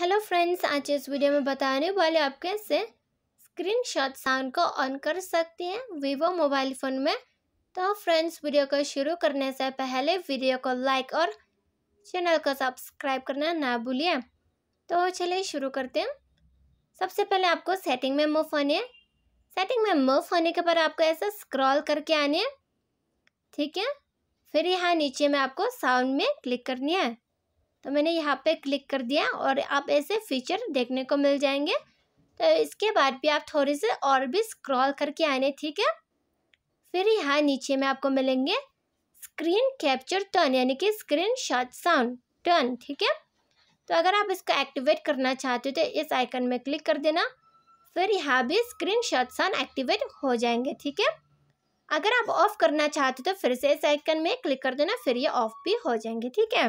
hello friends आज इस video में बताने वाले आप कैसे स्क्रीन शॉट साउंड को ऑन कर सकते हैं वीवो मोबाइल फ़ोन में तो फ्रेंड्स वीडियो को शुरू करने से पहले वीडियो को लाइक और चैनल को सब्सक्राइब करना ना भूलिए तो चलिए शुरू करते हैं सबसे पहले आपको सेटिंग में मूव होनी है सेटिंग में मूव होने के बाद आपको ऐसा स्क्रॉल करके आनी है ठीक है फिर यहाँ नीचे में आपको साउंड में क्लिक करनी है तो मैंने यहाँ पे क्लिक कर दिया और आप ऐसे फीचर देखने को मिल जाएंगे तो इसके बाद भी आप थोड़े से और भी स्क्रॉल करके आने ठीक है फिर यहाँ नीचे में आपको मिलेंगे स्क्रीन कैप्चर टर्न यानी कि स्क्रीन शॉट साउंड टर्न ठीक है तो अगर आप इसको एक्टिवेट करना चाहते हो तो इस आइकन में क्लिक कर देना फिर यहाँ भी स्क्रीन शॉट साउंड एक्टिवेट हो जाएंगे ठीक है अगर आप ऑफ़ करना चाहते हो तो फिर से इस आइकन में क्लिक कर देना फिर ये ऑफ़ भी हो जाएंगे ठीक है